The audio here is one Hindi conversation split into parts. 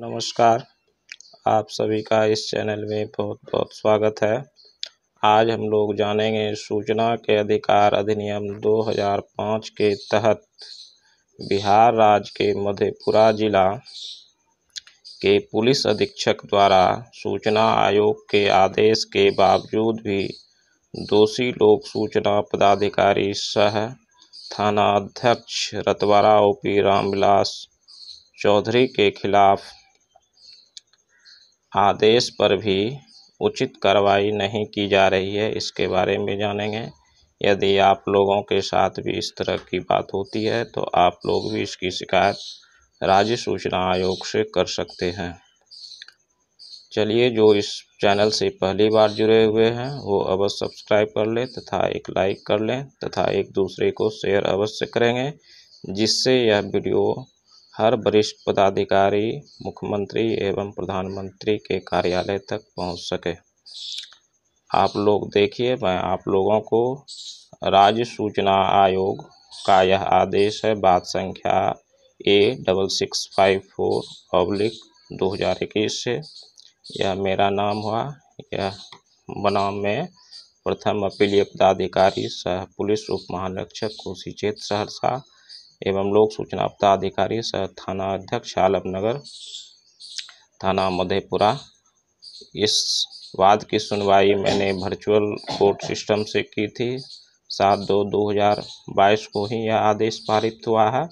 नमस्कार आप सभी का इस चैनल में बहुत बहुत स्वागत है आज हम लोग जानेंगे सूचना के अधिकार अधिनियम 2005 के तहत बिहार राज्य के मधेपुरा जिला के पुलिस अधीक्षक द्वारा सूचना आयोग के आदेश के बावजूद भी दोषी लोक सूचना पदाधिकारी सह थाना अध्यक्ष रतवारा ओपी रामविलास चौधरी के खिलाफ आदेश पर भी उचित कार्रवाई नहीं की जा रही है इसके बारे में जानेंगे यदि आप लोगों के साथ भी इस तरह की बात होती है तो आप लोग भी इसकी शिकायत राज्य सूचना आयोग से कर सकते हैं चलिए जो इस चैनल से पहली बार जुड़े हुए हैं वो अवश्य सब्सक्राइब कर लें तथा एक लाइक कर लें तथा एक दूसरे को शेयर अवश्य करेंगे जिससे यह वीडियो हर वरिष्ठ पदाधिकारी मुख्यमंत्री एवं प्रधानमंत्री के कार्यालय तक पहुँच सके आप लोग देखिए मैं आप लोगों को राज्य सूचना आयोग का यह आदेश है बात संख्या A double six five four public दो हज़ार इक्कीस से यह मेरा नाम हुआ यह बनाम में प्रथम अपीलीय पदाधिकारी सह पुलिस उप महानिरीक्षक कोशी क्षेत्र सहरसा एवं लोक सूचना आपदा अधिकारी सह थाना अध्यक्ष आलम नगर थाना मधेपुरा इस वाद की सुनवाई मैंने वर्चुअल कोर्ट सिस्टम से की थी सात दो दो हज़ार बाईस को ही यह आदेश पारित हुआ है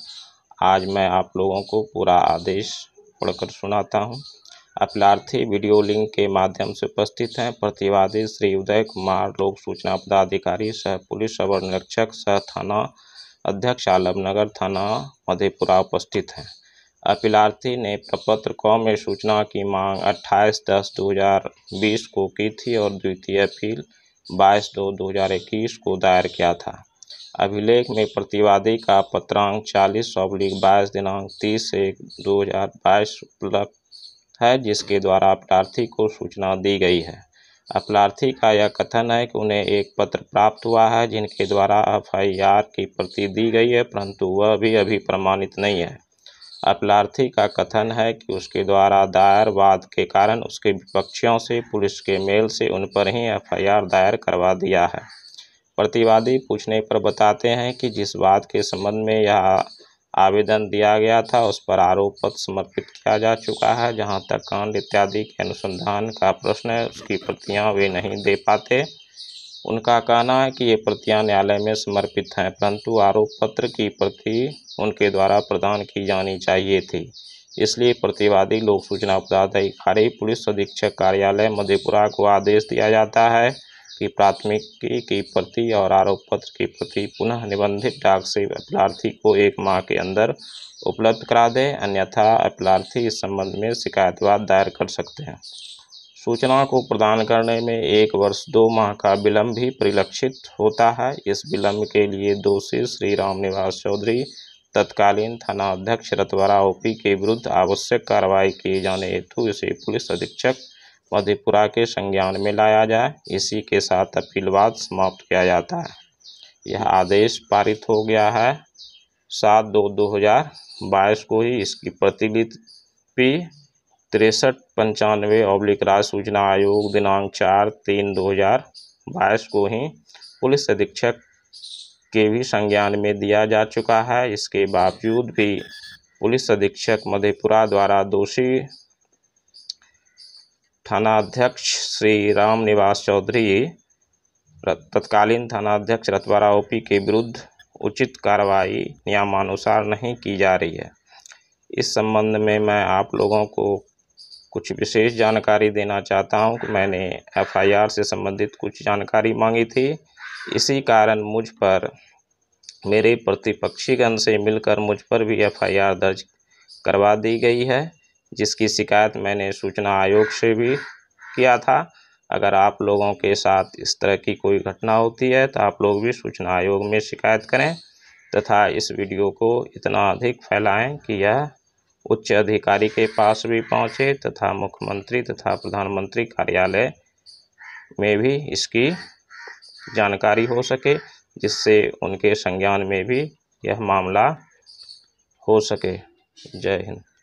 आज मैं आप लोगों को पूरा आदेश पढ़कर सुनाता हूँ अपलार्थी वीडियो लिंक के माध्यम से उपस्थित हैं प्रतिवादी श्री उदय कुमार लोक सूचना पदाधिकारी सह पुलिस अवर निरीक्षक सह थाना अध्यक्ष आलमनगर थाना मधेपुरा उपस्थित हैं अपीलार्थी ने प्रपत्र कौ में सूचना की मांग 28 दस 2020 को की थी और द्वितीय अपील 22 दो 2021 को दायर किया था अभिलेख में प्रतिवादी का पत्रांक चालीस अब्लिक बाईस दिनांक तीस एक दो हजार बाईस उपलब्ध है जिसके द्वारा अपीलार्थी को सूचना दी गई है अपलार्थी का यह कथन है कि उन्हें एक पत्र प्राप्त हुआ है जिनके द्वारा एफ आई आर की प्रति दी गई है परंतु वह भी अभी प्रमाणित नहीं है अपलार्थी का कथन है कि उसके द्वारा दायर वाद के कारण उसके विपक्षियों से पुलिस के मेल से उन पर ही एफ आई आर दायर करवा दिया है प्रतिवादी पूछने पर बताते हैं कि जिस वाद के संबंध में यह आवेदन दिया गया था उस पर आरोप पत्र समर्पित किया जा चुका है जहां तक कांड इत्यादि के अनुसंधान का प्रश्न है उसकी प्रतियां वे नहीं दे पाते उनका कहना है कि ये प्रतियां न्यायालय में समर्पित हैं परंतु आरोप पत्र की प्रति उनके द्वारा प्रदान की जानी चाहिए थी इसलिए प्रतिवादी लोक सूचना पदाधिकारी पुलिस अधीक्षक कार्यालय मधेपुरा को आदेश दिया जाता है की प्राथमिकी की प्रति और आरोप पत्र की प्रति पुनः निबंधित डाक से अपलार्थी को एक माह के अंदर उपलब्ध करा दें अन्यथा अपलार्थी इस संबंध में शिकायतवाद दायर कर सकते हैं सूचना को प्रदान करने में एक वर्ष दो माह का विलम्ब भी परिलक्षित होता है इस विलम्ब के लिए दोषी श्री राम निवास चौधरी तत्कालीन थाना अध्यक्ष रतवारा ओपी के विरुद्ध आवश्यक कार्रवाई किए जाने हेतु इसे पुलिस अधीक्षक मधेपुरा के संज्ञान में लाया जाए इसी के साथ अपील वाद समाप्त किया जाता है यह आदेश पारित हो गया है सात दो दो हज़ार बाईस को ही इसकी प्रतिलिपि तिरसठ पंचानवे अब्लिक राज्य सूचना आयोग दिनांक चार तीन दो हज़ार बाईस को ही पुलिस अधीक्षक के भी संज्ञान में दिया जा चुका है इसके बावजूद भी पुलिस अधीक्षक मधेपुरा द्वारा दोषी थानाध्यक्ष श्री राम निवास चौधरी तत्कालीन थानाध्यक्ष रतवारा आरोपी के विरुद्ध उचित कार्रवाई नियमानुसार नहीं की जा रही है इस संबंध में मैं आप लोगों को कुछ विशेष जानकारी देना चाहता हूं कि मैंने एफआईआर से संबंधित कुछ जानकारी मांगी थी इसी कारण मुझ पर मेरे प्रतिपक्षीगण से मिलकर मुझ पर भी एफआईआर दर्ज करवा दी गई है जिसकी शिकायत मैंने सूचना आयोग से भी किया था अगर आप लोगों के साथ इस तरह की कोई घटना होती है तो आप लोग भी सूचना आयोग में शिकायत करें तथा इस वीडियो को इतना अधिक फैलाएं कि यह उच्च अधिकारी के पास भी पहुंचे तथा मुख्यमंत्री तथा प्रधानमंत्री कार्यालय में भी इसकी जानकारी हो सके जिससे उनके संज्ञान में भी यह मामला हो सके जय हिंद